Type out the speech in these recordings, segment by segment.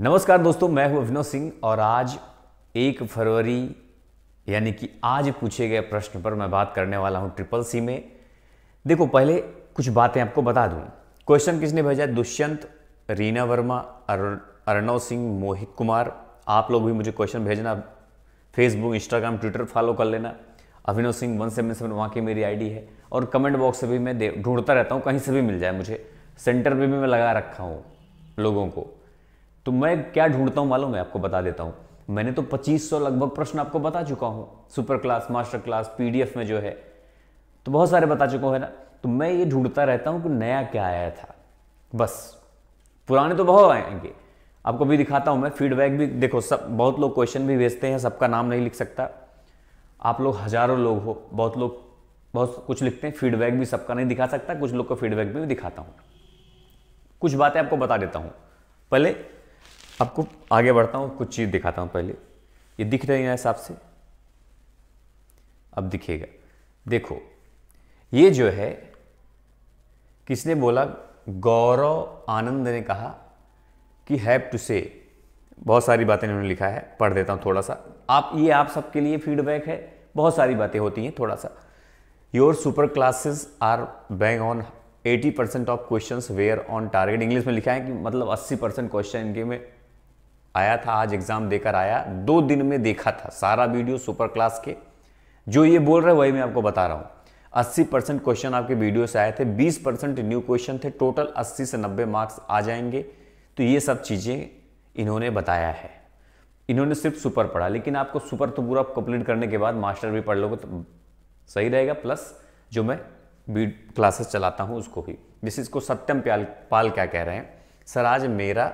नमस्कार दोस्तों मैं हूं अभिनव सिंह और आज एक फरवरी यानी कि आज पूछे गए प्रश्न पर मैं बात करने वाला हूं ट्रिपल सी में देखो पहले कुछ बातें आपको बता दूं क्वेश्चन किसने भेजा दुष्यंत रीना वर्मा अर्णव सिंह मोहित कुमार आप लोग भी मुझे क्वेश्चन भेजना फेसबुक इंस्टाग्राम ट्विटर फॉलो कर लेना Abhinav Singh one seven seven वहाँ की मेरी आईडी है और कमेंट बॉक्स से भी मैं ढूंढता रहता हूँ कहीं से भी मिल जाए मुझे सेंटर पे भी मैं लगा रखा हूँ लोगों को तो मैं क्या ढूंढता हूं मालूम मैं आपको बता देता हूं मैंने तो 2500 लगभग प्रश्न आपको बता चुका हूं super class master class PDF में जो है तो बहुत सारे बता चुका हूं है ना तो मैं ये ढूंढता रहता हूं कि नया क्या आया था बस पुराने तो बहुत आएंगे आपको भी दिखाता हूं मैं फीडबैक भी देखो सब बहुत लोग क्वेश्चन भी भेजते हैं सबका नाम नहीं लिख सकता आप लोग हजारों लोग हो बहुत लोग बहुत कुछ लिखते हैं फीडबैक भी सबका नहीं दिखा सकता कुछ लोग को फीडबैक भी दिखाता हूं कुछ बातें आपको बता देता हूं पहले आपको आगे बढ़ता हूँ कुछ चीज़ दिखाता हूँ पहले ये दिख रही है हिसाब से अब दिखेगा देखो ये जो है किसने बोला गौरव आनंद ने कहा कि हैव टू से बहुत सारी बातें इन्होंने लिखा है पढ़ देता हूँ थोड़ा सा आप ये आप सबके लिए फीडबैक है बहुत सारी बातें होती हैं थोड़ा सा your super classes are bang on 80 percent of question were on target English में लिखा है कि मतलब 80 परसेंट क्वेश्चन इनके में आया था आज एग्जाम देकर आया दो दिन में देखा था सारा वीडियो सुपर क्लास के जो ये बोल रहे वही मैं आपको बता रहा हूँ 80 परसेंट क्वेश्चन आपके वीडियो से आए थे 20 परसेंट न्यू क्वेश्चन थे टोटल 80 से 90 मार्क्स आ जाएंगे तो ये सब चीज़ें इन्होंने बताया है इन्होंने सिर्फ सुपर पढ़ा लेकिन आपको सुपर तो पूरा कंप्लीट करने के बाद मास्टर भी पढ़ लोगे तो सही रहेगा प्लस जो मैं क्लासेस चलाता हूँ उसको भी जिस इसको सत्यम प्याल पाल क्या कह रहे हैं सर आज मेरा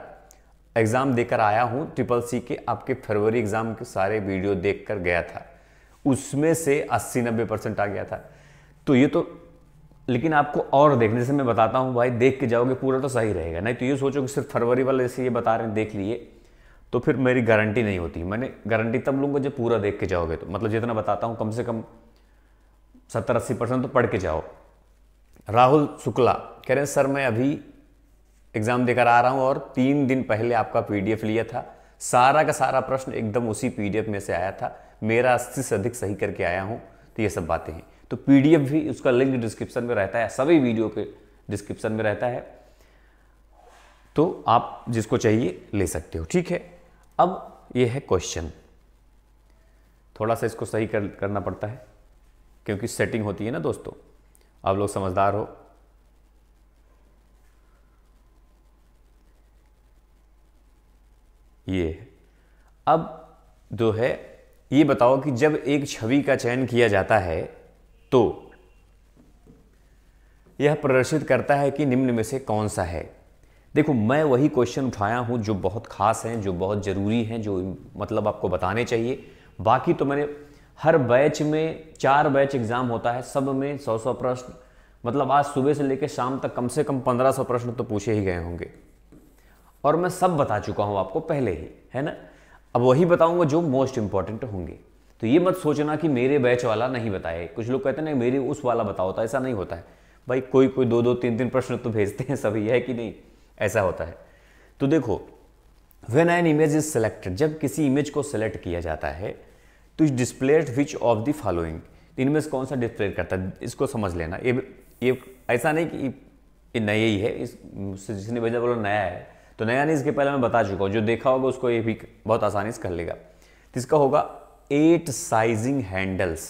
एग्ज़ाम देकर आया हूँ ट्रिपल सी के आपके फरवरी एग्ज़ाम के सारे वीडियो देख कर गया था उसमें से अस्सी नब्बे परसेंट आ गया था तो ये तो लेकिन आपको और देखने से मैं बताता हूँ भाई देख के जाओगे पूरा तो सही रहेगा नहीं तो ये सोचो कि सिर्फ फरवरी वाले जैसे ये बता रहे हैं देख लिए तो फिर मेरी गारंटी नहीं होती मैंने गारंटी तब लूँगा जब पूरा देख के जाओगे तो मतलब जितना बताता हूँ कम से कम सत्तर अस्सी परसेंट तो पढ़ के जाओ राहुल शुक्ला कह रहे हैं सर मैं अभी एग्ज़ाम देकर आ रहा हूं और तीन दिन पहले आपका पीडीएफ लिया था सारा का सारा प्रश्न एकदम उसी पीडीएफ में से आया था मेरा अस्सी से अधिक सही करके आया हूं तो ये सब बातें हैं तो पीडीएफ भी उसका लिंक डिस्क्रिप्शन में रहता है सभी वीडियो के डिस्क्रिप्शन में रहता है तो आप जिसको चाहिए ले सकते हो ठीक है अब ये है क्वेश्चन थोड़ा सा इसको सही कर, करना पड़ता है क्योंकि सेटिंग होती है ना दोस्तों आप लोग समझदार हो ये है अब जो है ये बताओ कि जब एक छवि का चयन किया जाता है तो यह प्रदर्शित करता है कि निम्न में से कौन सा है देखो मैं वही क्वेश्चन उठाया हूँ जो बहुत खास हैं जो बहुत ज़रूरी हैं जो मतलब आपको बताने चाहिए बाकी तो मैंने हर बैच में चार बैच एग्ज़ाम होता है सब में सौ सौ प्रश्न मतलब आज सुबह से लेकर शाम तक कम से कम पंद्रह सौ प्रश्न तो पूछे ही गए होंगे और मैं सब बता चुका हूं आपको पहले ही है ना अब वही बताऊंगा जो मोस्ट इंपॉर्टेंट होंगे तो ये मत सोचना कि मेरे बैच वाला नहीं बताए कुछ लोग कहते हैं ना मेरे उस वाला बताओ तो ऐसा नहीं होता है भाई कोई कोई दो दो तीन तीन प्रश्न तो भेजते हैं सभी है कि नहीं ऐसा होता है तो देखो when an image is selected जब किसी इमेज को सेलेक्ट किया जाता है तो is displayed which of the following इनमें से कौन सा डिस्प्ले करता है इसको समझ लेना ये ये ऐसा नहीं कि ये नया ही है इस जिसने भेजा बोला नया है तो नया नहीं इसके पहले मैं बता चुका हूं जो देखा होगा उसको ये भी बहुत आसानी से कर लेगा इसका होगा एट साइजिंग हैंडल्स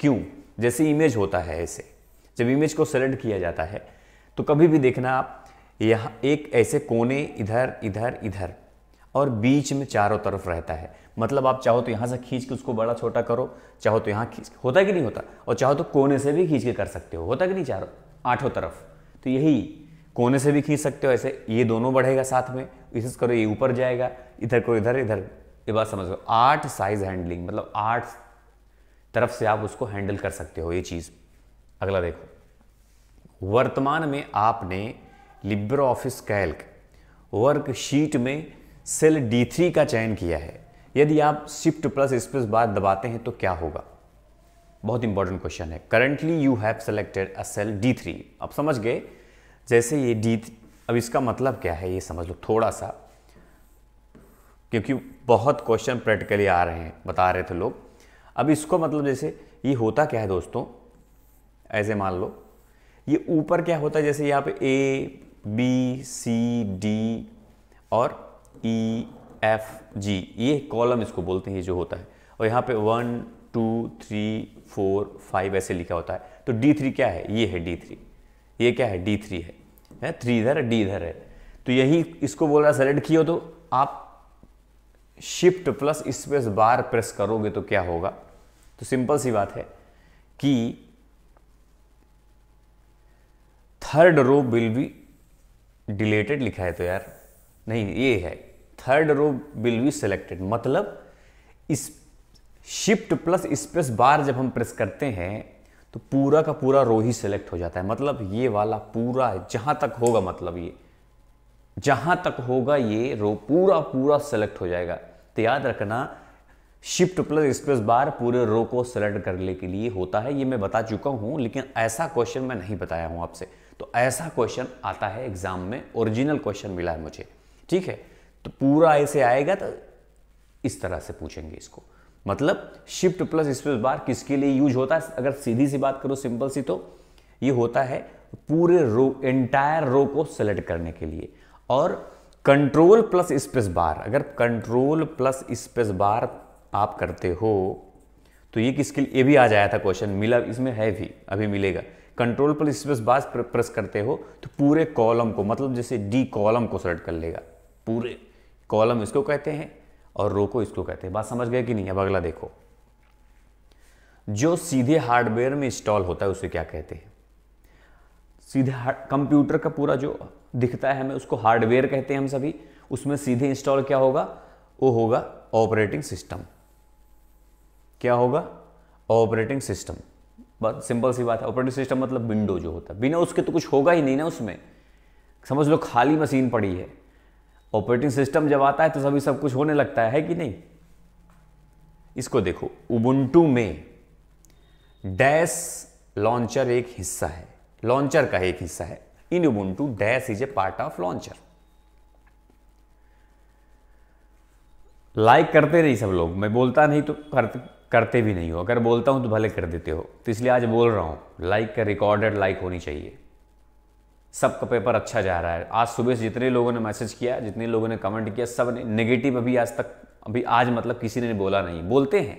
क्यों जैसे इमेज होता है ऐसे जब इमेज को सेलेक्ट किया जाता है तो कभी भी देखना आप यहां एक ऐसे कोने इधर इधर इधर और बीच में चारों तरफ रहता है मतलब आप चाहो तो यहाँ से खींच के उसको बड़ा छोटा करो चाहो तो यहाँ खींच होता कि नहीं होता और चाहो तो कोने से भी खींच के कर सकते हो होता कि नहीं चारों आठों तरफ तो यही कोने से भी खींच सकते हो ऐसे ये दोनों बढ़ेगा साथ में विशेष करो ये ऊपर जाएगा इधर को इधर इधर ये बात समझ लो आठ साइज हैंडलिंग मतलब आठ तरफ से आप उसको हैंडल कर सकते हो ये चीज़ अगला देखो वर्तमान में आपने लिब्रो ऑफिस कैल्क वर्कशीट में सेल डी थ्री का चयन किया है यदि आप शिफ्ट प्लस स्पेस बार दबाते हैं तो क्या होगा बहुत इंपॉर्टेंट क्वेश्चन है currently you have selected a cell D three आप समझ गए जैसे ये डी अब इसका मतलब क्या है ये समझ लो थोड़ा सा क्योंकि बहुत क्वेश्चन प्रैक्टिकली आ रहे हैं बता रहे थे लोग अब इसको मतलब जैसे ये होता क्या है दोस्तों ऐसे मान लो ये ऊपर क्या होता है जैसे यहाँ पे ए बी सी डी और ई एफ जी ये कॉलम इसको बोलते हैं ये जो होता है और यहाँ पे one two three four five ऐसे लिखा होता है तो डी थ्री क्या है ये है डी थ्री ये क्या है डी थ्री है थ्री इधर है डी इधर है तो यही इसको बोल रहा सेलेक्ट किया तो आप shift plus space bar press करोगे तो क्या होगा तो सिंपल सी बात है कि third row will be deleted लिखा है तो यार नहीं ये है third row will be selected मतलब इस शिफ्ट प्लस स्पेस बार जब हम प्रेस करते हैं तो पूरा का पूरा रो ही सिलेक्ट हो जाता है मतलब ये वाला पूरा है जहां तक होगा मतलब ये जहां तक होगा ये रो पूरा पूरा सेलेक्ट हो जाएगा तो याद रखना शिफ्ट प्लस स्पेस बार पूरे रो को सेलेक्ट करने के लिए होता है ये मैं बता चुका हूं लेकिन ऐसा क्वेश्चन मैं नहीं बताया हूं आपसे तो ऐसा क्वेश्चन आता है एग्जाम में ओरिजिनल क्वेश्चन मिला है मुझे ठीक है तो पूरा ऐसे आएगा तो इस तरह से पूछेंगे इसको मतलब शिफ्ट प्लस स्पेस बार किसके लिए यूज होता है अगर सीधी सी बात करो सिंपल सी तो ये होता है पूरे रो एंटायर रो को सेलेक्ट करने के लिए और कंट्रोल प्लस स्पेस बार अगर कंट्रोल प्लस स्पेस बार आप करते हो तो ये किसके लिए ये भी आ जाया था क्वेश्चन मिला इसमें है भी अभी मिलेगा control plus space bar press करते हो तो पूरे कॉलम को मतलब जैसे डी कॉलम को सेलेक्ट कर लेगा पूरे कॉलम इसको कहते हैं और रोको इसको कहते हैं बात समझ गए कि नहीं अब अगला देखो जो सीधे हार्डवेयर में इंस्टॉल होता है उसे क्या कहते हैं सीधे कंप्यूटर का पूरा जो दिखता है हमें उसको हार्डवेयर कहते हैं हम सभी उसमें सीधे इंस्टॉल क्या होगा वो होगा ऑपरेटिंग सिस्टम क्या होगा ऑपरेटिंग सिस्टम बस सिंपल सी बात है ऑपरेटिंग सिस्टम मतलब विंडो जो होता है बिना उसके तो कुछ होगा ही नहीं ना उसमें समझ लो खाली मशीन पड़ी है ऑपरेटिंग सिस्टम जब आता है तो सभी सब कुछ होने लगता है, है कि नहीं इसको देखो उबुंटू में डैश लॉन्चर एक हिस्सा है लॉन्चर का एक हिस्सा है in Ubuntu dash is a part of launcher like करते नहीं सब लोग मैं बोलता नहीं तो करते करते भी नहीं हो अगर बोलता हूं तो भले कर देते हो तो इसलिए आज बोल रहा हूं लाइक का रिकॉर्डेड लाइक होनी चाहिए सबका पेपर अच्छा जा रहा है आज सुबह से जितने लोगों ने मैसेज किया जितने लोगों ने कमेंट किया सब ने नेगेटिव अभी आज तक अभी आज मतलब किसी ने बोला नहीं बोलते हैं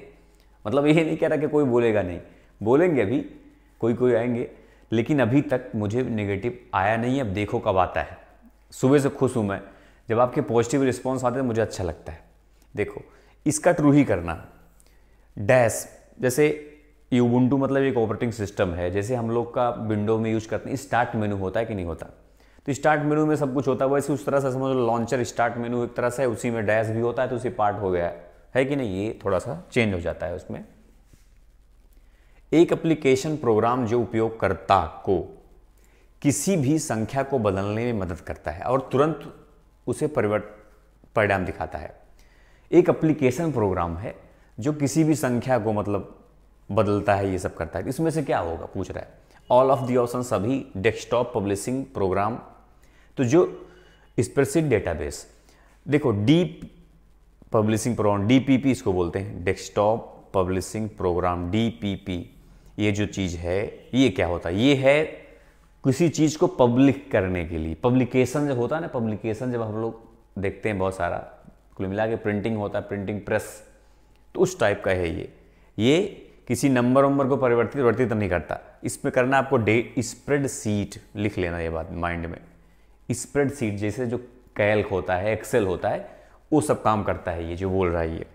मतलब ये नहीं कह रहा कि कोई बोलेगा नहीं बोलेंगे अभी कोई कोई आएंगे लेकिन अभी तक मुझे नेगेटिव आया नहीं है अब देखो कब आता है सुबह से खुश हूँ मैं जब आपके पॉजिटिव रिस्पॉन्स आते हैं मुझे अच्छा लगता है देखो इसका ट्रू ही करना डैश जैसे यूबुंटू मतलब एक ऑपरेटिंग सिस्टम है जैसे हम लोग का विंडो में यूज करते हैं स्टार्ट मेनू होता है कि नहीं होता तो स्टार्ट मेनू में सब कुछ होता है वैसे उस तरह से समझ लो लॉन्चर स्टार्ट मेनू एक तरह से उसी में डैश भी होता है तो उसी पार्ट हो गया है, है कि नहीं ये थोड़ा सा चेंज हो जाता है उसमें एक एप्लीकेशन प्रोग्राम जो उपयोगकर्ता को किसी भी संख्या को बदलने में मदद करता है और तुरंत उसे परिवर्त परिणाम दिखाता है एक एप्लीकेशन प्रोग्राम है जो किसी भी संख्या को मतलब बदलता है ये सब करता है इसमें से क्या होगा पूछ रहा है ऑल ऑफ दी ऑप्शन सभी डेस्कटॉप पब्लिशिंग प्रोग्राम तो जो स्प्रेसिड डेटाबेस देखो डीप पब्लिशिंग प्रोग्राम डीपीपी इसको बोलते हैं डेस्कटॉप पब्लिशिंग प्रोग्राम डीपीपी ये जो चीज़ है ये क्या होता है ये है किसी चीज़ को पब्लिक करने के लिए पब्लिकेशन जब होता है ना पब्लिकेशन जब हम लोग देखते हैं बहुत सारा कुल मिला के प्रिंटिंग होता है प्रिंटिंग प्रेस तो उस टाइप का है ये ये किसी नंबर वंबर को परिवर्तित वर्तित नहीं करता इसमें करना आपको डे स्प्रेड सीट लिख लेना ये बात माइंड में स्प्रेड सीट जैसे जो कैल्क होता है एक्सेल होता है वो सब काम करता है ये जो बोल रहा है ये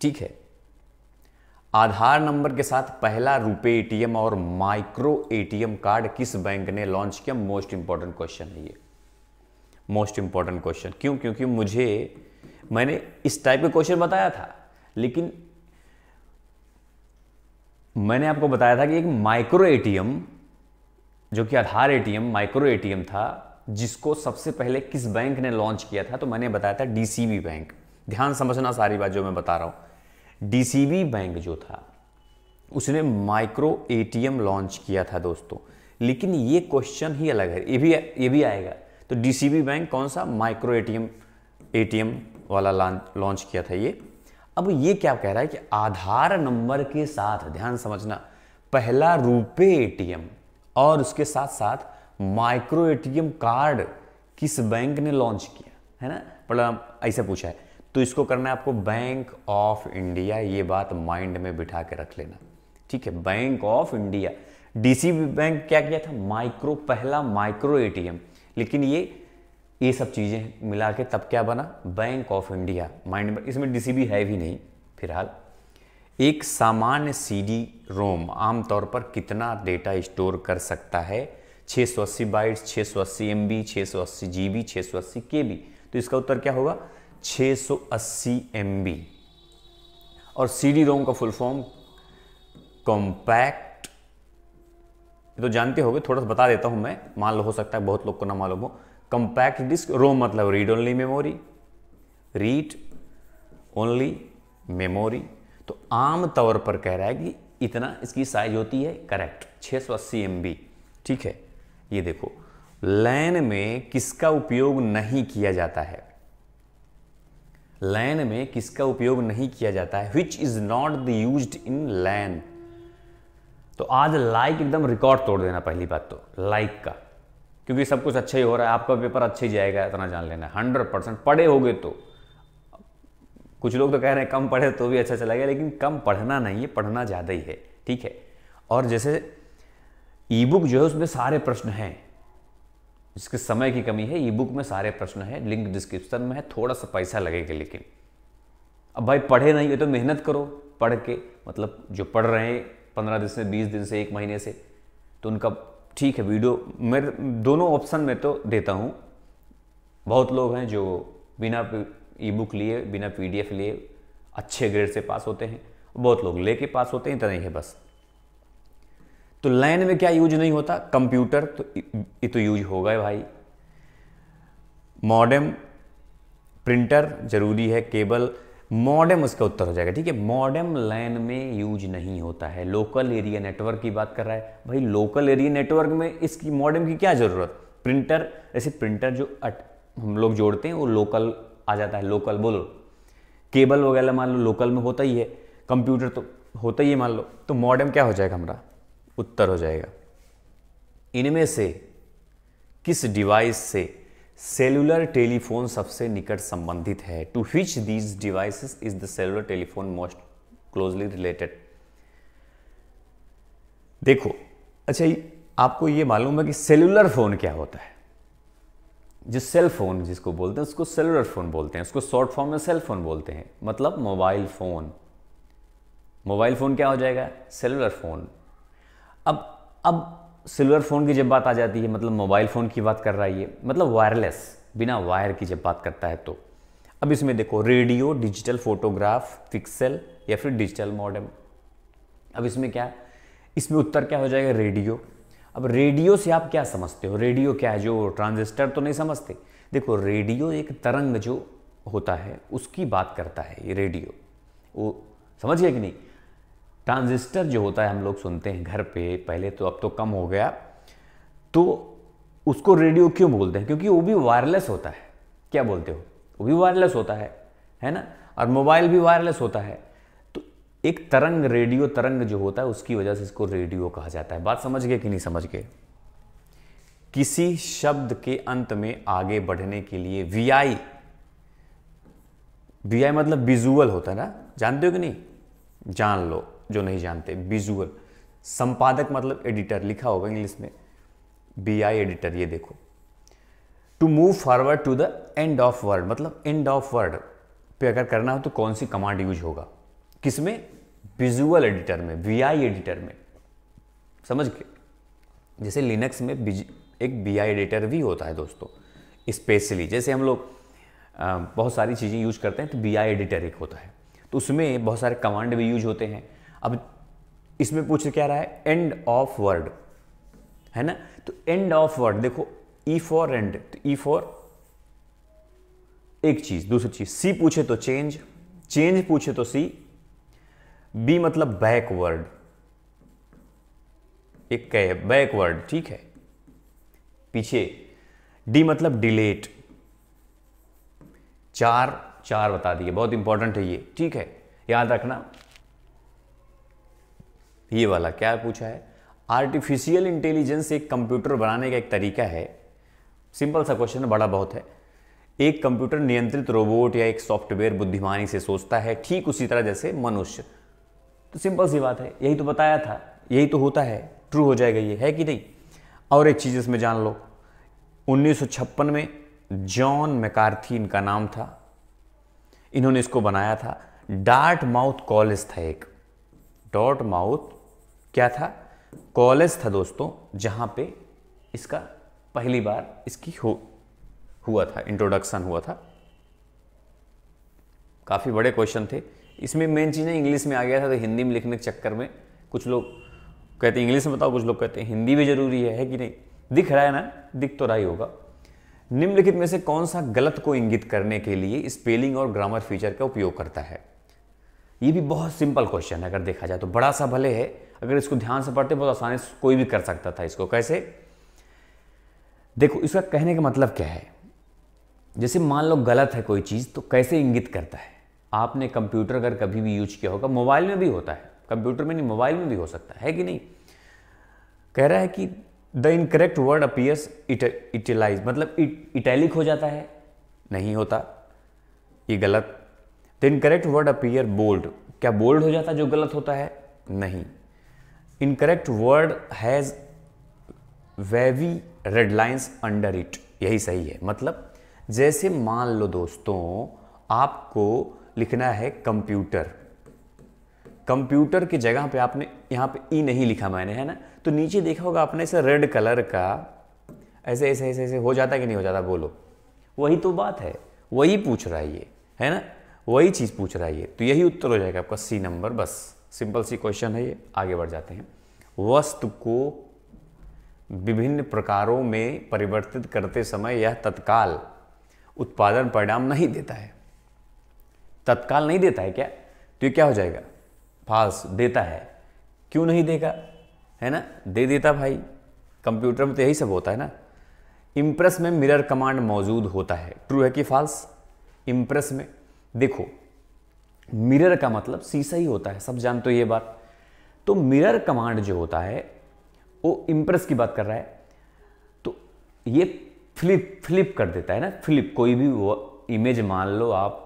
ठीक है आधार नंबर के साथ पहला रुपए एटीएम और माइक्रो एटीएम कार्ड किस बैंक ने लॉन्च किया मोस्ट इंपॉर्टेंट क्वेश्चन है ये मोस्ट इंपॉर्टेंट क्वेश्चन क्यों क्योंकि मुझे मैंने इस टाइप के क्वेश्चन बताया था लेकिन मैंने आपको बताया था कि एक माइक्रो एटीएम जो कि आधार एटीएम माइक्रो एटीएम था जिसको सबसे पहले किस बैंक ने लॉन्च किया था तो मैंने बताया था डीसीबी बैंक ध्यान समझना सारी बात जो मैं बता रहा हूं डीसीबी बैंक जो था उसने माइक्रो एटीएम लॉन्च किया था दोस्तों लेकिन ये क्वेश्चन ही अलग है ये भी ये भी आएगा तो डीसीबी बैंक कौन सा माइक्रो एटीएम एटीएम वाला लॉन्च किया था ये अब ये क्या कह रहा है कि आधार नंबर के साथ ध्यान समझना पहला रुपए एटीएम और उसके साथ साथ माइक्रो एटीएम कार्ड किस बैंक ने लॉन्च किया है ना मतलब ऐसे पूछा है तो इसको करना है आपको बैंक ऑफ इंडिया ये बात माइंड में बिठा के रख लेना ठीक है Bank of India DCB bank क्या किया था माइक्रो पहला माइक्रो एटीएम लेकिन ये ये सब चीज़ें मिला के तब क्या बना बैंक ऑफ इंडिया माइंड में इसमें डीसीबी है भी नहीं फिलहाल एक सामान्य सी डी रोम आमतौर पर कितना डेटा स्टोर कर सकता है 680 बाइट्स बी छः सौ जीबी के बी तो इसका उत्तर क्या होगा 680 बी और सी डी रोम का फुल फॉर्म कॉम्पैक्ट तो जानते होगे थोड़ा सा बता देता हूं मैं मान लो हो सकता है बहुत लोग को ना मालूम हो कंपैक्ट डिस्क रोम मतलब read only memory read only memory तो आम तौर पर कह रहा है कि इतना इसकी साइज होती है करेक्ट 600 सौ अस्सी ठीक है ये देखो लैन में किसका उपयोग नहीं किया जाता है लैन में किसका उपयोग नहीं किया जाता है which is not the use in LAN तो आज लाइक एकदम रिकॉर्ड तोड़ देना पहली बात तो लाइक का क्योंकि सब कुछ अच्छा ही हो रहा है आपका पेपर अच्छा ही जाएगा इतना जान लेना है हंड्रेड परसेंट पढ़े हो तो कुछ लोग तो कह रहे हैं कम पढ़े तो भी अच्छा चला गया लेकिन कम पढ़ना नहीं है पढ़ना ज़्यादा ही है ठीक है और जैसे ई बुक जो है उसमें सारे प्रश्न हैं जिसके समय की कमी है ई बुक में सारे प्रश्न हैं लिंक डिस्क्रिप्शन में है थोड़ा सा पैसा लगेगा लेकिन अब भाई पढ़े नहीं हो तो मेहनत करो पढ़ के मतलब जो पढ़ रहे हैं पंद्रह दिन से बीस दिन से एक महीने से तो उनका ठीक है वीडियो मेरे दोनों ऑप्शन में तो देता हूँ बहुत लोग हैं जो बिना ई बुक लिए बिना पीडीएफ लिए अच्छे ग्रेड से पास होते हैं बहुत लोग लेके पास होते हैं इतना नहीं है बस तो लाइन में क्या यूज नहीं होता कंप्यूटर तो ये तो यूज होगा है भाई मॉडर्न प्रिंटर जरूरी है केबल मॉडेम उसका उत्तर हो जाएगा ठीक है मॉडेम लैन में यूज नहीं होता है लोकल एरिया नेटवर्क की बात कर रहा है भाई लोकल एरिया नेटवर्क में इसकी मॉडेम की क्या ज़रूरत प्रिंटर ऐसे प्रिंटर जो अट हम लोग जोड़ते हैं वो लोकल आ जाता है लोकल बोलो केबल वगैरह मान लो लोकल में होता ही है कंप्यूटर तो होता ही है मान लो तो मॉडेम क्या हो जाएगा हमारा उत्तर हो जाएगा इनमें से किस डिवाइस से सेलुलर टेलीफोन सबसे निकट संबंधित है to which these devices is the cellular telephone most closely related देखो अच्छा आपको ये मालूम है कि सेलुलर फ़ोन क्या होता है जो सेल फ़ोन जिसको बोलते हैं उसको सेलुलर फ़ोन बोलते हैं उसको शॉर्ट फॉर्म में सेल फ़ोन बोलते हैं मतलब मोबाइल फ़ोन मोबाइल फ़ोन क्या हो जाएगा सेलुलर फ़ोन अब अब सिल्वर फ़ोन की जब बात आ जाती है मतलब मोबाइल फ़ोन की बात कर रहा है ये मतलब वायरलेस बिना वायर की जब बात करता है तो अब इसमें देखो रेडियो डिजिटल फोटोग्राफ पिक्सल या फिर डिजिटल मॉडम अब इसमें क्या इसमें उत्तर क्या हो जाएगा रेडियो अब रेडियो से आप क्या समझते हो रेडियो क्या है जो ट्रांजिस्टर तो नहीं समझते देखो रेडियो एक तरंग जो होता है उसकी बात करता है ये रेडियो वो समझ गया कि नहीं ट्रांजिस्टर जो होता है हम लोग सुनते हैं घर पे पहले तो अब तो कम हो गया तो उसको रेडियो क्यों बोलते हैं क्योंकि वो भी वायरलेस होता है क्या बोलते हो वो भी वायरलेस होता है है ना और मोबाइल भी वायरलेस होता है तो एक तरंग रेडियो तरंग जो होता है उसकी वजह से इसको रेडियो कहा जाता है बात समझ गए कि नहीं समझ गए किसी शब्द के अंत में आगे बढ़ने के लिए वी आई वी आई मतलब विजुअल होता है ना जानते हो कि नहीं जान लो जो नहीं जानते विजुअल संपादक मतलब एडिटर लिखा होगा इंग्लिश में बी आई एडिटर ये देखो to move forward to the end of word मतलब एंड ऑफ वर्ड पे अगर करना हो तो कौन सी कमांड यूज होगा किसमें विजुअल एडिटर में वी आई एडिटर में समझ गए जैसे लिनक्स में एक बी आई एडिटर भी होता है दोस्तों स्पेशली जैसे हम लोग बहुत सारी चीज़ें यूज करते हैं तो बी आई एडिटर एक होता है तो उसमें बहुत सारे कमांड भी यूज होते हैं अब इसमें पूछ क्या रहा है एंड ऑफ वर्ड है ना तो एंड ऑफ वर्ड देखो ई फॉर एंड तो ई e फॉर एक चीज दूसरी चीज सी पूछे तो चेंज चेंज पूछे तो सी बी मतलब बैकवर्ड एक कह बैकवर्ड ठीक है पीछे डी मतलब डिलेट चार चार बता दिए बहुत इंपॉर्टेंट है ये ठीक है याद रखना ये वाला क्या पूछा है आर्टिफिशियल इंटेलिजेंस एक कंप्यूटर बनाने का एक तरीका है सिंपल सा क्वेश्चन बड़ा बहुत है एक कंप्यूटर नियंत्रित रोबोट या एक सॉफ्टवेयर बुद्धिमानी से सोचता है ठीक उसी तरह जैसे मनुष्य तो सिंपल सी बात है यही तो बताया था यही तो होता है ट्रू हो जाएगा ये है कि नहीं और एक चीज़ इसमें जान लो उन्नीस में जॉन मैकार्थी इनका नाम था इन्होंने इसको बनाया था डार्ट माउथ कॉलेज था एक डॉट माउथ क्या था कॉलेज था दोस्तों जहाँ पे इसका पहली बार इसकी हो हुआ था इंट्रोडक्शन हुआ था काफ़ी बड़े क्वेश्चन थे इसमें मेन चीज़ इंग्लिश में आ गया था तो हिंदी में लिखने के चक्कर में कुछ लोग कहते हैं इंग्लिश में बताओ कुछ लोग कहते हैं हिंदी भी जरूरी है, है कि नहीं दिख रहा है ना दिख तो रहा ही होगा निम्नलिखित में से कौन सा गलत को इंगित करने के लिए स्पेलिंग और ग्रामर फीचर का उपयोग करता है ये भी बहुत सिंपल क्वेश्चन है अगर देखा जाए तो बड़ा सा भले है अगर इसको ध्यान से पढ़ते बहुत आसानी से कोई भी कर सकता था इसको कैसे देखो इसका कहने का मतलब क्या है जैसे मान लो गलत है कोई चीज़ तो कैसे इंगित करता है आपने कंप्यूटर अगर कभी भी यूज किया होगा मोबाइल में भी होता है कंप्यूटर में नहीं मोबाइल में भी हो सकता है कि नहीं कह रहा है कि the incorrect word appears italicize मतलब इटैलिक हो जाता है नहीं होता ये गलत then correct word appear bold क्या बोल्ड हो जाता जो गलत होता है नहीं incorrect word has wavy red lines under it यही सही है मतलब जैसे मान लो दोस्तों आपको लिखना है कंप्यूटर कंप्यूटर की जगह पे आपने यहाँ पे ई e नहीं लिखा मैंने है ना तो नीचे देखा होगा आपने ऐसे रेड कलर का ऐसे ऐसे ऐसे ऐसे हो जाता कि नहीं हो जाता बोलो वही तो बात है वही पूछ रहा है ये है ना वही चीज़ पूछ रहा है ये तो यही उत्तर हो जाएगा आपका सी नंबर बस सिंपल सी क्वेश्चन है ये आगे बढ़ जाते हैं वस्तु को विभिन्न प्रकारों में परिवर्तित करते समय यह तत्काल उत्पादन परिणाम नहीं देता है तत्काल नहीं देता है क्या तो ये क्या हो जाएगा फाल्स देता है क्यों नहीं देगा है ना दे देता भाई कंप्यूटर में तो यही सब होता है ना इम्प्रेस में मिरर कमांड मौजूद होता है ट्रू है कि फॉल्स इंप्रेस में देखो मिरर का मतलब शीशा ही होता है सब जानते हो ये बात तो मिरर कमांड जो होता है वो इंप्रेस की बात कर रहा है तो ये फ्लिप फ्लिप कर देता है ना फ्लिप कोई भी वो इमेज मान लो आप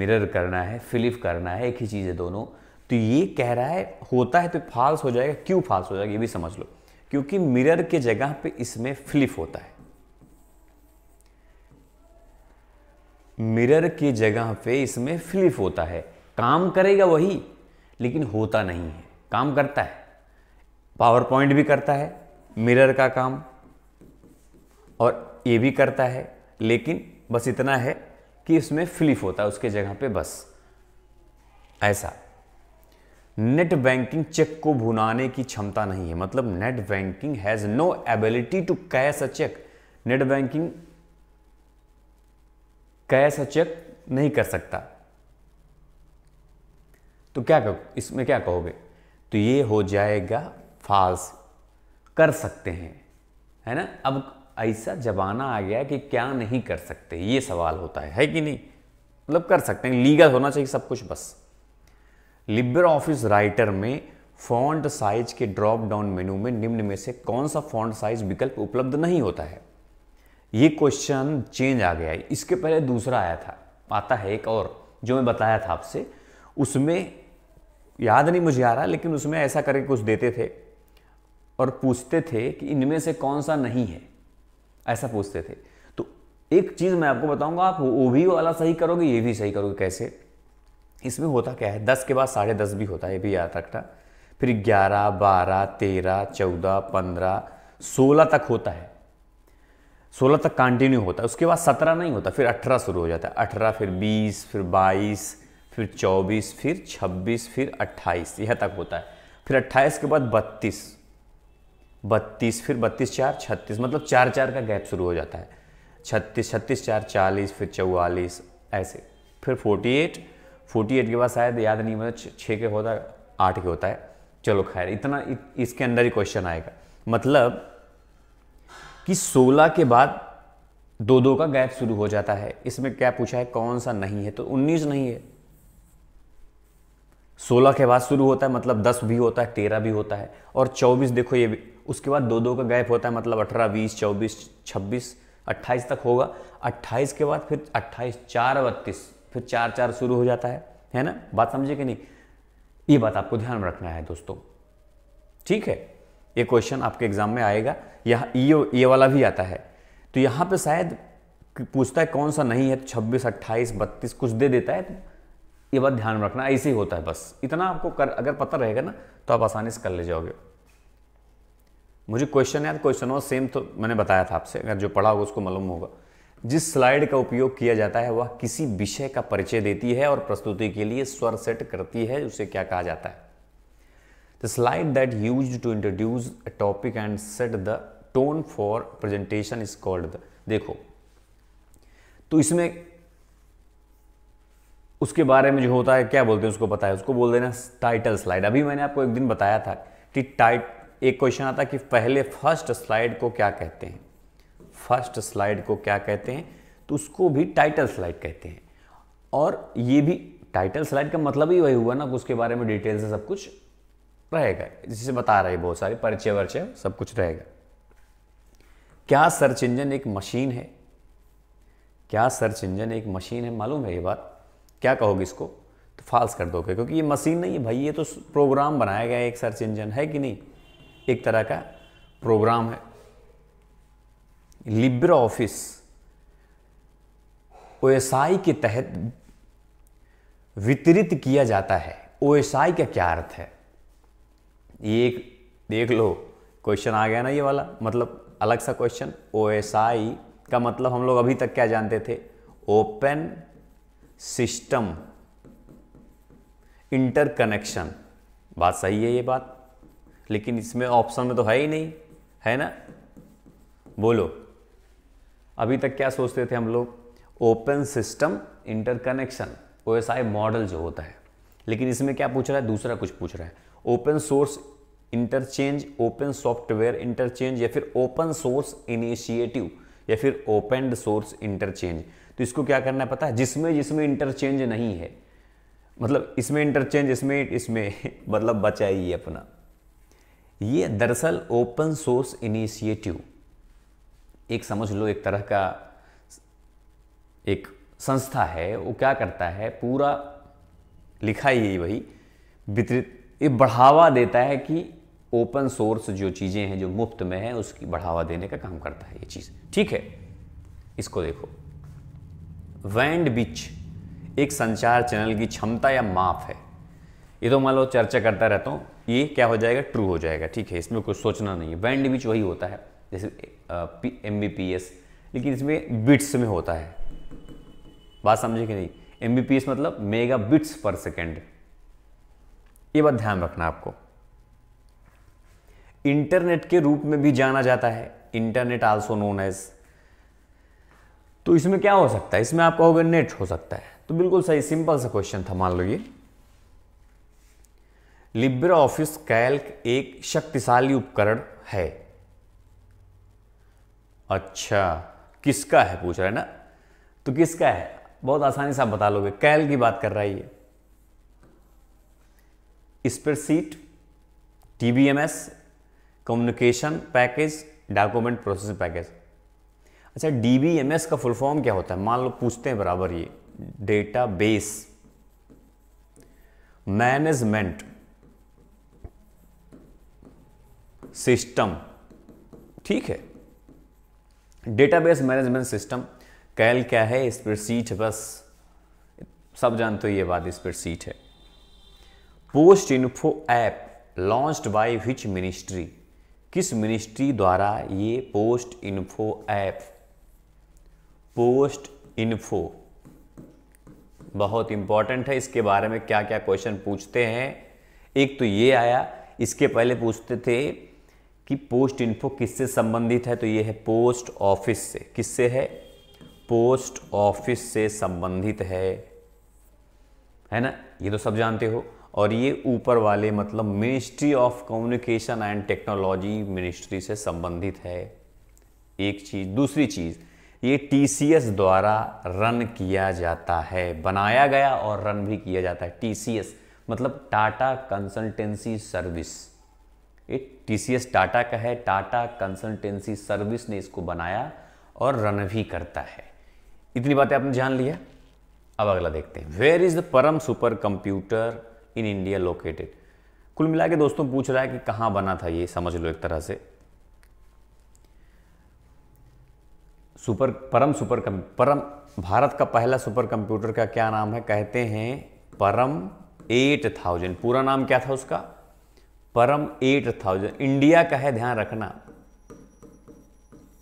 मिरर करना है फ्लिप करना है एक ही चीज़ है दोनों तो ये कह रहा है होता है तो फाल्स हो जाएगा क्यों फाल्स हो जाएगा ये भी समझ लो क्योंकि मिरर के जगह पे इसमें फ्लिप होता है मिरर की जगह पे इसमें फ्लिप होता है काम करेगा वही लेकिन होता नहीं है काम करता है पावर पॉइंट भी करता है मिरर का काम और ये भी करता है लेकिन बस इतना है कि इसमें फ्लिप होता है उसके जगह पे बस ऐसा नेट बैंकिंग चेक को भुनाने की क्षमता नहीं है मतलब net banking has no ability to cash a cheque net banking cheque नहीं कर सकता तो क्या कहो इसमें क्या कहोगे तो ये हो जाएगा फाल्स कर सकते हैं है ना अब ऐसा जमाना आ गया कि क्या नहीं कर सकते ये सवाल होता है है कि नहीं मतलब कर सकते हैं लीगल होना चाहिए सब कुछ बस लिब्रे ऑफिस राइटर में फॉन्ट साइज के ड्रॉप डाउन मेनू में निम्न में से कौन सा फॉन्ट साइज विकल्प उपलब्ध नहीं होता है ये क्वेश्चन चेंज आ गया है इसके पहले दूसरा आया था आता है एक और जो मैं बताया था आपसे उसमें याद नहीं मुझे आ रहा लेकिन उसमें ऐसा करके कुछ देते थे और पूछते थे कि इनमें से कौन सा नहीं है ऐसा पूछते थे तो एक चीज़ मैं आपको बताऊंगा आप वो भी वाला सही करोगे ये भी सही करोगे कैसे इसमें होता क्या है दस के बाद साढ़े दस भी होता है ये भी याद रखना फिर ग्यारह बारह तेरह चौदह पंद्रह सोलह तक होता है सोलह तक कंटिन्यू होता है उसके बाद सत्रह नहीं होता फिर अठारह शुरू हो जाता है अठारह फिर बीस फिर बाईस फिर चौबीस फिर छब्बीस फिर अट्ठाईस यह तक होता है फिर अट्ठाईस के बाद बत्तीस बत्तीस फिर बत्तीस चार छत्तीस मतलब चार चार का गैप शुरू हो जाता है छत्तीस छत्तीस चार चालीस फिर चौवालीस ऐसे फिर फोर्टी एट फोर्टी एट के बाद शायद याद नहीं मतलब छः के होता है आठ के होता है चलो खैर इतना इसके अंदर ही क्वेश्चन आएगा मतलब कि 16 के बाद दो दो का गैप शुरू हो जाता है इसमें क्या पूछा है कौन सा नहीं है तो 19 नहीं है 16 के बाद शुरू होता है मतलब 10 भी होता है 13 भी होता है और 24 देखो ये भी उसके बाद दो दो का गैप होता है मतलब 18 20 24 26 28 तक होगा 28 के बाद फिर 28 चार बत्तीस फिर चार चार शुरू हो जाता है है ना बात समझे कि नहीं ये बात आपको ध्यान में रखना है दोस्तों ठीक है ये क्वेश्चन आपके एग्जाम में आएगा यहाँ ये e ये e वाला भी आता है तो यहाँ पे शायद पूछता है कौन सा नहीं है तो छब्बीस अट्ठाईस बत्तीस कुछ दे देता है तो ये बात ध्यान रखना ऐसे ही होता है बस इतना आपको कर अगर पता रहेगा ना तो आप आसानी से कर ले जाओगे मुझे क्वेश्चन याद क्वेश्चन हो सेम तो मैंने बताया था आपसे अगर जो पढ़ा होगा उसको मालूम होगा जिस स्लाइड का उपयोग किया जाता है वह किसी विषय का परिचय देती है और प्रस्तुति के लिए स्वर सेट करती है उसे क्या कहा जाता है The slide that used to introduce a topic and set the tone for presentation is called the देखो तो इसमें उसके बारे में जो होता है क्या बोलते हैं उसको पता है उसको बोल देना टाइटल स्लाइड अभी मैंने आपको एक दिन बताया था कि टाइट एक क्वेश्चन आता कि पहले फर्स्ट स्लाइड को क्या कहते हैं फर्स्ट स्लाइड को क्या कहते हैं तो उसको भी टाइटल स्लाइड कहते हैं और ये भी टाइटल स्लाइड का मतलब ही वही हुआ ना उसके बारे में डिटेल से सब कुछ रहेगा जिसे बता रहे बहुत सारे परिचय वर्चय सब कुछ रहेगा क्या सर्च इंजन एक मशीन है क्या सर्च इंजन एक मशीन है मालूम है ये बात क्या कहोगे इसको तो फाल्स कर दोगे क्योंकि ये मशीन नहीं है भाई ये तो प्रोग्राम बनाया गया एक सर्च इंजन है कि नहीं एक तरह का प्रोग्राम है लिब्र ऑफिस ओएसआई के तहत वितरित किया जाता है ओएसआई का क्या अर्थ है ये देख लो क्वेश्चन आ गया ना ये वाला मतलब अलग सा क्वेश्चन ओ का मतलब हम लोग अभी तक क्या जानते थे ओपन सिस्टम इंटरकनेक्शन बात सही है ये बात लेकिन इसमें ऑप्शन में तो है ही नहीं है ना बोलो अभी तक क्या सोचते थे हम लोग open system interconnection O model जो होता है लेकिन इसमें क्या पूछ रहा है दूसरा कुछ पूछ रहा है open source interchange open software interchange या फिर ओपन सोर्स इनिशिएटिव या फिर ओपन सोर्स इंटरचेंज तो इसको क्या करना है पता है जिसमें जिसमें इंटरचेंज नहीं है मतलब इसमें इंटरचेंज इसमें इसमें मतलब बचा ही अपना ये दरअसल ओपन सोर्स इनिशिएटिव एक समझ लो एक तरह का एक संस्था है वो क्या करता है पूरा लिखा ही वही वितरित ये बढ़ावा देता है कि ओपन सोर्स जो चीज़ें हैं जो मुफ्त में है उसकी बढ़ावा देने का काम करता है ये चीज़ ठीक है इसको देखो वैंड बिच एक संचार चैनल की क्षमता या माप है ये तो मान लो चर्चा करता रहता हूं ये क्या हो जाएगा ट्रू हो जाएगा ठीक है इसमें कुछ सोचना नहीं है वैंड बिच वही होता है जैसे एम लेकिन इसमें बिट्स में होता है बात समझे कि नहीं एम मतलब मेगा बिट्स पर सेकेंड ये बात ध्यान रखना आपको इंटरनेट के रूप में भी जाना जाता है इंटरनेट आल्सो नोन एज तो इसमें क्या हो सकता है इसमें आप कहोगे नेट हो सकता है तो बिल्कुल सही सिंपल सा क्वेश्चन था मान लो ये लिब्रा ऑफिस कैल्क एक शक्तिशाली उपकरण है अच्छा किसका है पूछ रहा है ना तो किसका है बहुत आसानी से आप बता लोगे कैल की बात कर रहा है ये spreadsheet DBMS communication package document processing package अच्छा डीबीएमएस का फुल फॉर्म क्या होता है मान लो पूछते हैं बराबर ये डेटा बेस मैनेजमेंट सिस्टम ठीक है डेटाबेस मैनेजमेंट सिस्टम कैल क्या है स्प्रेडशीट बस सब जानते हो ये बात स्प्रेडशीट है post info app launched by which ministry किस मिनिस्ट्री द्वारा ये post info app post info बहुत इंपॉर्टेंट है इसके बारे में क्या क्या क्वेश्चन पूछते हैं एक तो ये आया इसके पहले पूछते थे कि पोस्ट इन्फो किससे संबंधित है तो ये है पोस्ट ऑफिस से किससे है पोस्ट ऑफिस से संबंधित है है ना ये तो सब जानते हो और ये ऊपर वाले मतलब ministry of communication and technology ministry से संबंधित है एक चीज़ दूसरी चीज़ ये टी द्वारा रन किया जाता है बनाया गया और रन भी किया जाता है टी मतलब टाटा कंसल्टेंसी सर्विस ये टीसीएस टाटा का है टाटा कंसल्टेंसी सर्विस ने इसको बनाया और रन भी करता है इतनी बातें आपने जान लिया अब अगला देखते हैं where is the Param super computer in India located कुल मिला के दोस्तों पूछ रहा है कि कहां बना था ये समझ लो एक तरह से सुपर परम सुपर कम परम भारत का पहला सुपर कंप्यूटर का क्या नाम है कहते हैं परम एट थाउजेंड पूरा नाम क्या था उसका परम एट थाउजेंड इंडिया का है ध्यान रखना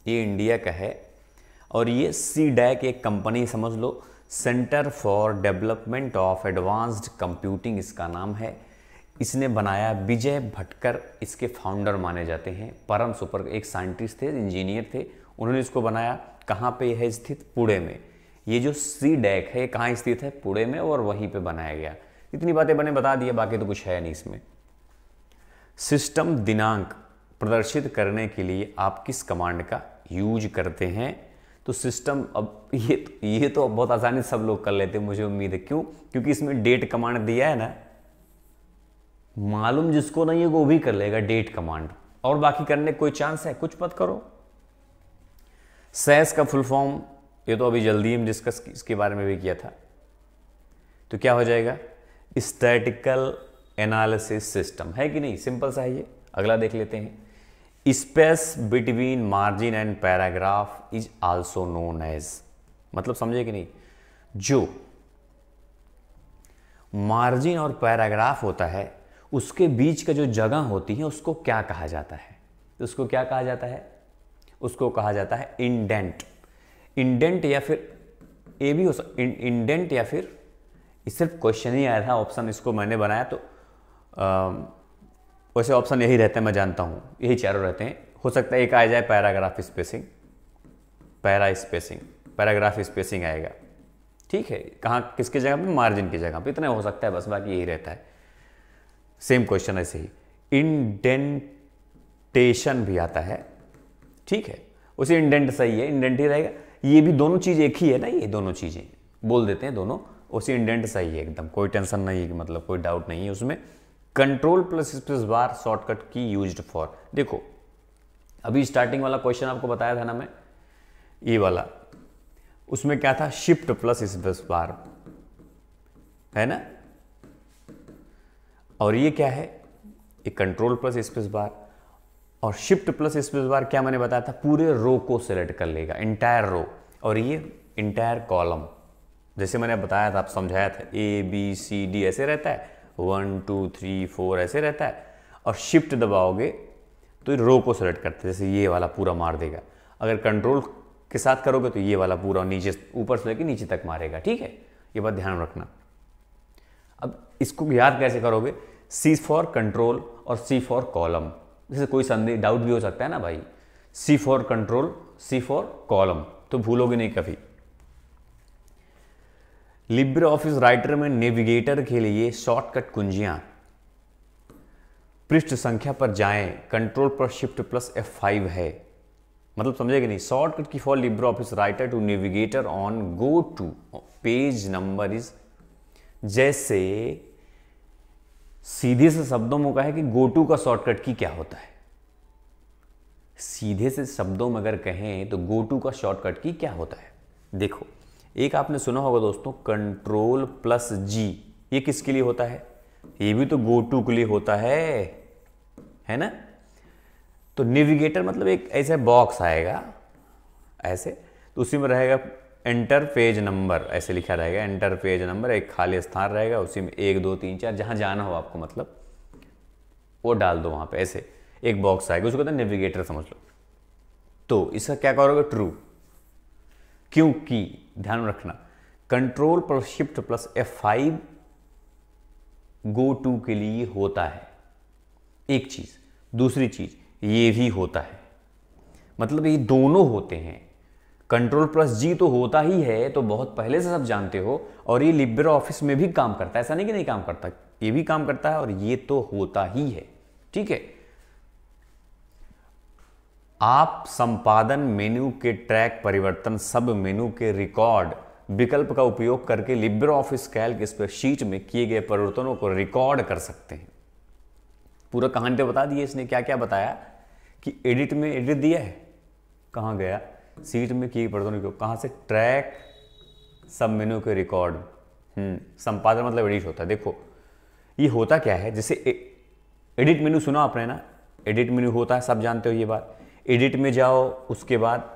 ये इंडिया का है और ये सी डैक एक कंपनी समझ लो center for development of advanced computing इसका नाम है इसने बनाया विजय भटकर इसके फाउंडर माने जाते हैं परम सुपर एक साइंटिस्ट थे इंजीनियर थे उन्होंने इसको बनाया कहाँ पे है स्थित पुणे में ये जो सी डैक e है कहाँ स्थित है पुणे में और वहीं पे बनाया गया इतनी बातें मैंने बता दी बाकी तो कुछ है नहीं इसमें सिस्टम दिनांक प्रदर्शित करने के लिए आप किस कमांड का यूज करते हैं तो सिस्टम अब ये ये तो अब बहुत आसानी से सब लोग कर लेते हैं मुझे उम्मीद है क्यों क्योंकि इसमें डेट कमांड दिया है ना मालूम जिसको नहीं है वो भी कर लेगा डेट कमांड और बाकी करने कोई चांस है कुछ मत करो सैस का फुल फॉर्म ये तो अभी जल्दी हम डिस्कस इसके बारे में भी किया था तो क्या हो जाएगा स्टैटिकल एनालिसिस सिस्टम है कि नहीं सिंपल सा है ये अगला देख लेते हैं space between margin and paragraph is also known as मतलब समझे कि नहीं जो मार्जिन और पैराग्राफ होता है उसके बीच का जो जगह होती है उसको क्या कहा जाता है उसको क्या कहा जाता है उसको कहा जाता है इंडेंट इंडेंट या फिर ए भी हो सकता इंडेंट या फिर सिर्फ क्वेश्चन ही आया था ऑप्शन इसको मैंने बनाया तो आ, वैसे ऑप्शन यही रहते हैं मैं जानता हूँ यही चारों रहते हैं हो सकता है एक आ जाए paragraph spacing para spacing paragraph spacing आएगा ठीक है कहाँ किसकी जगह पे मार्जिन की जगह पे इतना हो सकता है बस बाकी यही रहता है सेम क्वेश्चन ऐसे ही इंडेंटेशन भी आता है ठीक है उसे इंडेंट सही है इंडेंट ही रहेगा ये भी दोनों चीज़ एक ही है ना ये दोनों चीज़ें बोल देते हैं दोनों उसी इंडेंट सही है एकदम कोई टेंशन नहीं है मतलब कोई डाउट नहीं है उसमें control plus space bar shortcut की यूज फॉर देखो अभी स्टार्टिंग वाला क्वेश्चन आपको बताया था ना मैं ये वाला उसमें क्या था शिफ्ट प्लस स्पेस बार है ना और ये क्या है ये कंट्रोल प्लस स्पेस बार और शिफ्ट प्लस स्पेस बार क्या मैंने बताया था पूरे रो को सिलेक्ट कर लेगा इंटायर रो और ये इंटायर कॉलम जैसे मैंने बताया था आप समझाया था ए बी सी डी ऐसे रहता है वन टू थ्री फोर ऐसे रहता है और शिफ्ट दबाओगे तो रो को सेलेक्ट करते हैं जैसे ये वाला पूरा मार देगा अगर कंट्रोल के साथ करोगे तो ये वाला पूरा नीचे ऊपर से लेकर नीचे तक मारेगा ठीक है ये बात ध्यान रखना अब इसको याद कैसे करोगे सी फॉर कंट्रोल और सी फॉर कॉलम जैसे कोई संदेह डाउट भी हो सकता है ना भाई C for control C for column तो भूलोगे नहीं कभी लिब्रे ऑफिस राइटर में नेविगेटर के लिए शॉर्टकट कुंजियां पृष्ठ संख्या पर जाएं कंट्रोल पर शिफ्ट प्लस F5 है मतलब समझेगा नहीं शॉर्टकट की for libre office writer to navigator on go to page number is जैसे सीधे से शब्दों में कहा है कि गो टू का शॉर्टकट की क्या होता है सीधे से शब्दों में अगर कहें तो गो टू का शॉर्टकट की क्या होता है देखो एक आपने सुना होगा दोस्तों कंट्रोल प्लस जी ये किसके लिए होता है ये भी तो गो टू के लिए होता है है ना तो नेविगेटर मतलब एक ऐसा बॉक्स आएगा ऐसे तो उसी में रहेगा एंटर पेज नंबर ऐसे लिखा रहेगा एंटर पेज नंबर एक खाली स्थान रहेगा उसी में एक दो तीन चार जहां जाना हो आपको मतलब वो डाल दो वहां पे ऐसे एक बॉक्स आएगा उसको कहते हैं नेविगेटर समझ लो तो इसका क्या करोगे ट्रू क्योंकि ध्यान रखना control plus shift plus F5 go to के लिए होता है एक चीज़ दूसरी चीज़ ये भी होता है मतलब ये दोनों होते हैं कंट्रोल प्लस जी तो होता ही है तो बहुत पहले से सब जानते हो और ये लिब्रो ऑफिस में भी काम करता है ऐसा नहीं कि नहीं काम करता ये भी काम करता है और ये तो होता ही है ठीक है आप संपादन मेन्यू के ट्रैक परिवर्तन सब मेन्यू के रिकॉर्ड विकल्प का उपयोग करके लिब्रो ऑफिस कैल्क स्प्रेडशीट में किए गए परिवर्तनों को रिकॉर्ड कर सकते हैं पूरा कहानी तो बता दिए इसने क्या क्या बताया कि एडिट में एडिट दिया है कहाँ गया सीट में किए परिवर्तनों को कहाँ से ट्रैक सब मेन्यू के रिकॉर्ड हम्म, संपादन मतलब एडिट होता है देखो ये होता क्या है जैसे एडिट मेन्यू सुना आपने ना एडिट मेन्यू होता है सब जानते हो ये बात एडिट में जाओ उसके बाद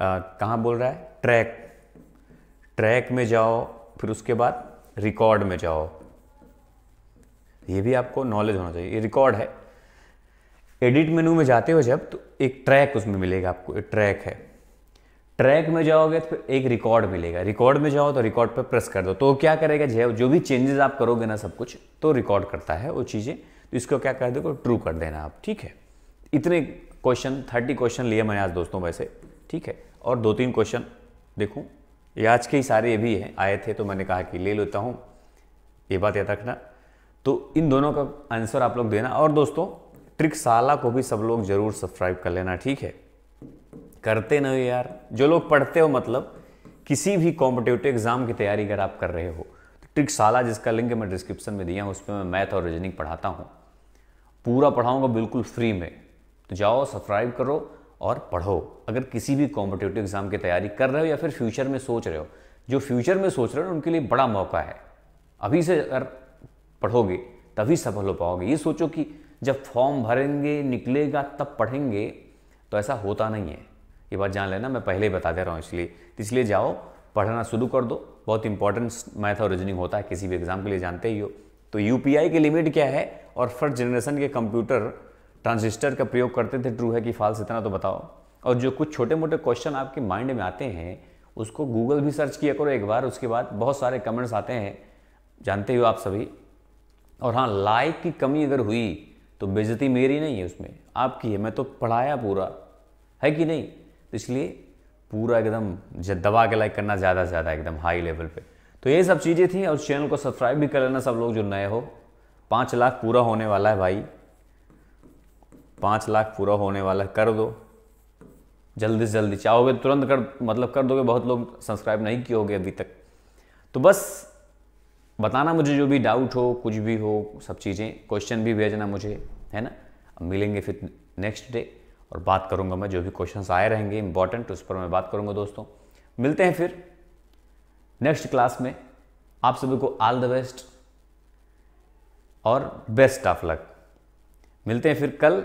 कहाँ बोल रहा है ट्रैक ट्रैक में जाओ फिर उसके बाद रिकॉर्ड में जाओ ये भी आपको नॉलेज होना चाहिए ये रिकॉर्ड है एडिट मेनू में जाते हो जब तो एक ट्रैक उसमें मिलेगा आपको एक ट्रैक है ट्रैक में जाओगे तो एक रिकॉर्ड मिलेगा रिकॉर्ड में जाओ तो रिकॉर्ड पर प्रेस कर दो तो क्या करेगा जो जो भी चेंजेस आप करोगे ना सब कुछ तो रिकॉर्ड करता है वो चीज़ें तो इसको क्या कर दो ट्रू कर देना आप ठीक है इतने क्वेश्चन थर्टी क्वेश्चन लिए मैंने आज दोस्तों वैसे ठीक है और दो तीन क्वेश्चन देखूँ ये आज के ही सारे ये भी हैं आए थे तो मैंने कहा कि ले लेता हूँ ये बात याद रखना तो इन दोनों का आंसर आप लोग देना और दोस्तों ट्रिकशाला को भी सब लोग जरूर सब्सक्राइब कर लेना ठीक है करते ना यार जो लोग पढ़ते हो मतलब किसी भी कॉम्पिटेटिव एग्जाम की तैयारी अगर आप कर रहे हो तो ट्रिकशाला जिसका लिंक मैं डिस्क्रिप्शन में दिया हूँ उसमें मैं मैथ और रीजनिंग पढ़ाता हूँ पूरा पढ़ाऊँगा बिल्कुल फ्री में तो जाओ सब्सक्राइब करो और पढ़ो अगर किसी भी कॉम्पिटेटिव एग्ज़ाम की तैयारी कर रहे हो या फिर फ्यूचर में सोच रहे हो जो फ्यूचर में सोच रहे हो उनके लिए बड़ा मौका है अभी से अगर पढ़ोगे तभी सफल हो पाओगे ये सोचो कि जब फॉर्म भरेंगे निकलेगा तब पढ़ेंगे तो ऐसा होता नहीं है ये बात जान लेना मैं पहले ही बता दे रहा हूँ इसलिए तो इसलिए जाओ पढ़ना शुरू कर दो बहुत इंपॉर्टेंट मैथ और रीजनिंग होता है किसी भी एग्ज़ाम के लिए जानते ही हो तो यू के लिमिट क्या है और फर्स्ट जनरेशन के कंप्यूटर ट्रांजिस्टर का प्रयोग करते थे ट्रू है कि फाल्स इतना तो बताओ और जो कुछ छोटे मोटे क्वेश्चन आपके माइंड में आते हैं उसको गूगल भी सर्च किया करो एक बार उसके बाद बहुत सारे कमेंट्स आते हैं जानते हो आप सभी और हाँ लाइक की कमी अगर हुई तो बेजती मेरी नहीं है उसमें आपकी है मैं तो पढ़ाया पूरा है कि नहीं तो इसलिए पूरा एकदम दबा के लाइक करना ज़्यादा से ज़्यादा एकदम हाई लेवल पे तो ये सब चीज़ें थी और चैनल को सब्सक्राइब भी कर लेना सब लोग जो नए हो पाँच लाख पूरा होने वाला है भाई पाँच लाख पूरा होने वाला कर दो जल्दी से जल्दी चाहोगे तो तुरंत कर मतलब कर दोगे बहुत लोग सब्सक्राइब नहीं किए होगे अभी तक तो बस बताना मुझे जो भी डाउट हो कुछ भी हो सब चीज़ें क्वेश्चन भी भेजना मुझे है ना अब मिलेंगे फिर नेक्स्ट डे और बात करूंगा मैं जो भी क्वेश्चंस आए रहेंगे इंपॉर्टेंट उस पर मैं बात करूंगा दोस्तों मिलते हैं फिर नेक्स्ट क्लास में आप सभी को ऑल द बेस्ट और बेस्ट ऑफ लक मिलते हैं फिर कल